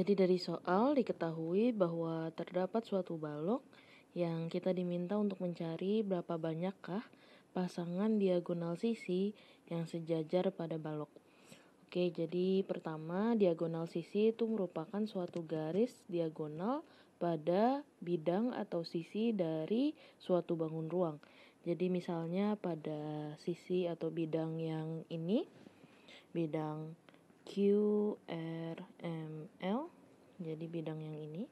Jadi dari soal diketahui bahwa terdapat suatu balok yang kita diminta untuk mencari berapa banyakkah pasangan diagonal sisi yang sejajar pada balok. Oke, jadi pertama diagonal sisi itu merupakan suatu garis diagonal pada bidang atau sisi dari suatu bangun ruang. Jadi misalnya pada sisi atau bidang yang ini, bidang QRML jadi bidang yang ini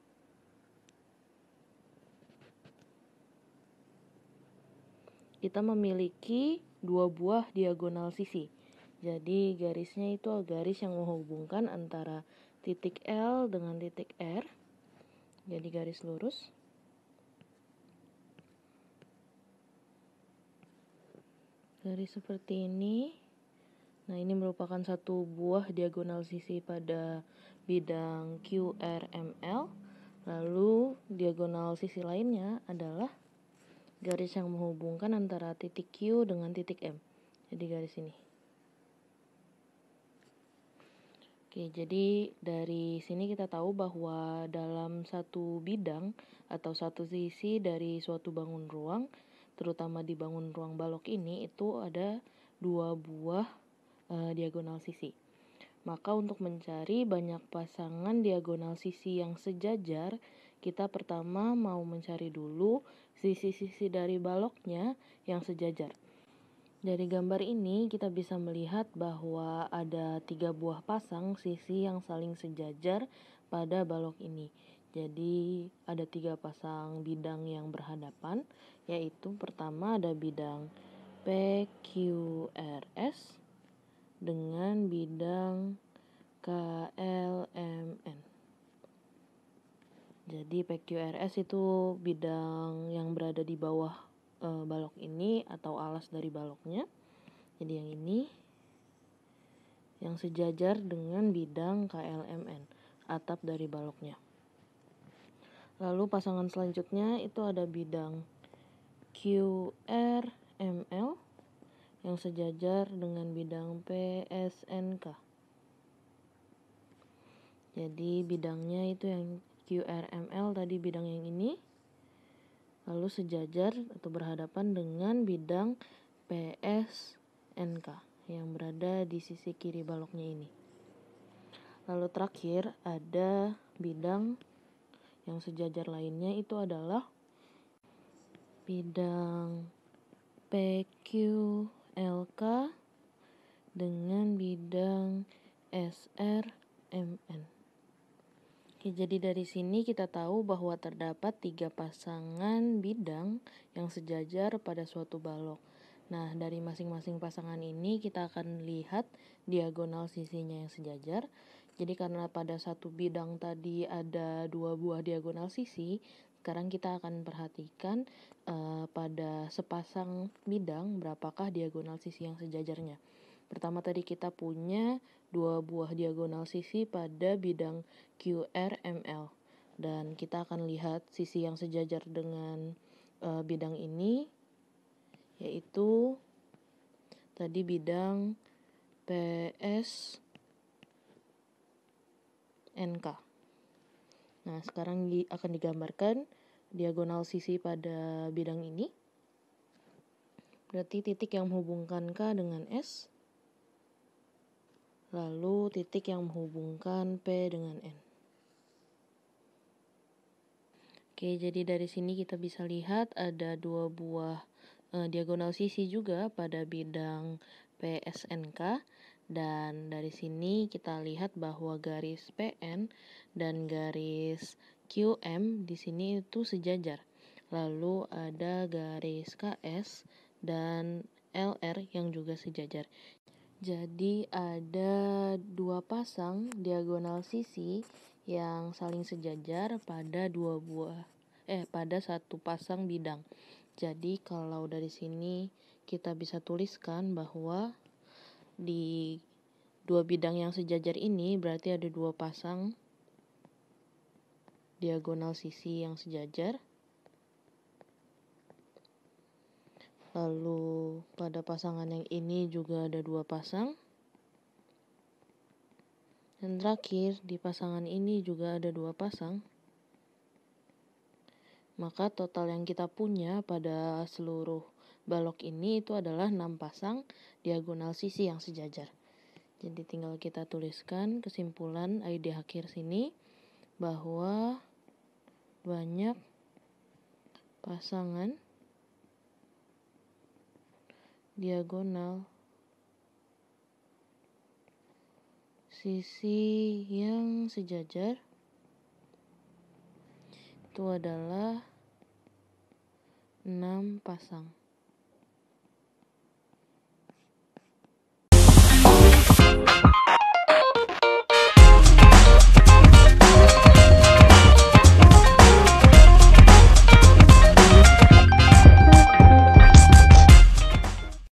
kita memiliki dua buah diagonal sisi jadi garisnya itu garis yang menghubungkan antara titik L dengan titik R jadi garis lurus garis seperti ini Nah, ini merupakan satu buah diagonal sisi pada bidang QRML. Lalu, diagonal sisi lainnya adalah garis yang menghubungkan antara titik Q dengan titik M. Jadi garis ini. Oke, jadi dari sini kita tahu bahwa dalam satu bidang atau satu sisi dari suatu bangun ruang, terutama di bangun ruang balok ini, itu ada dua buah uh, diagonal sisi. Maka untuk mencari banyak pasangan diagonal sisi yang sejajar, kita pertama mau mencari dulu sisi-sisi dari baloknya yang sejajar. Dari gambar ini kita bisa melihat bahwa ada tiga buah pasang sisi yang saling sejajar pada balok ini. Jadi ada tiga pasang bidang yang berhadapan, yaitu pertama ada bidang PQRS, dengan bidang KLMN. Jadi PQRS itu bidang yang berada di bawah e, balok ini atau alas dari baloknya. Jadi yang ini yang sejajar dengan bidang KLMN, atap dari baloknya. Lalu pasangan selanjutnya itu ada bidang QRML yang sejajar dengan bidang PSNK. Jadi bidangnya itu yang QRML tadi bidang yang ini lalu sejajar atau berhadapan dengan bidang PSNK yang berada di sisi kiri baloknya ini. Lalu terakhir ada bidang yang sejajar lainnya itu adalah bidang PQ LK dengan bidang SRMN. Oke, jadi dari sini kita tahu bahwa terdapat tiga pasangan bidang yang sejajar pada suatu balok. Nah, dari masing-masing pasangan ini kita akan lihat diagonal sisinya yang sejajar. Jadi karena pada satu bidang tadi ada dua buah diagonal sisi, sekarang kita akan perhatikan uh, pada sepasang bidang berapakah diagonal sisi yang sejajarnya. Pertama tadi kita punya dua buah diagonal sisi pada bidang QRML dan kita akan lihat sisi yang sejajar dengan uh, bidang ini yaitu tadi bidang PSNK NK. Nah, sekarang akan digambarkan diagonal sisi pada bidang ini. Berarti titik yang menghubungkan K dengan S, lalu titik yang menghubungkan P dengan N. Oke, jadi dari sini kita bisa lihat ada dua buah e, diagonal sisi juga pada bidang PSNK dan dari sini kita lihat bahwa garis PN dan garis QM di sini itu sejajar. Lalu ada garis KS dan LR yang juga sejajar. Jadi ada dua pasang diagonal sisi yang saling sejajar pada dua buah eh pada satu pasang bidang. Jadi kalau dari sini kita bisa tuliskan bahwa di dua bidang yang sejajar ini berarti ada dua pasang diagonal sisi yang sejajar. Lalu pada pasangan yang ini juga ada dua pasang. Dan terakhir di pasangan ini juga ada dua pasang. Maka total yang kita punya pada seluruh balok ini itu adalah 6 pasang diagonal sisi yang sejajar. Jadi tinggal kita tuliskan kesimpulan ID akhir sini bahwa banyak pasangan diagonal sisi yang sejajar itu adalah 6 pasang.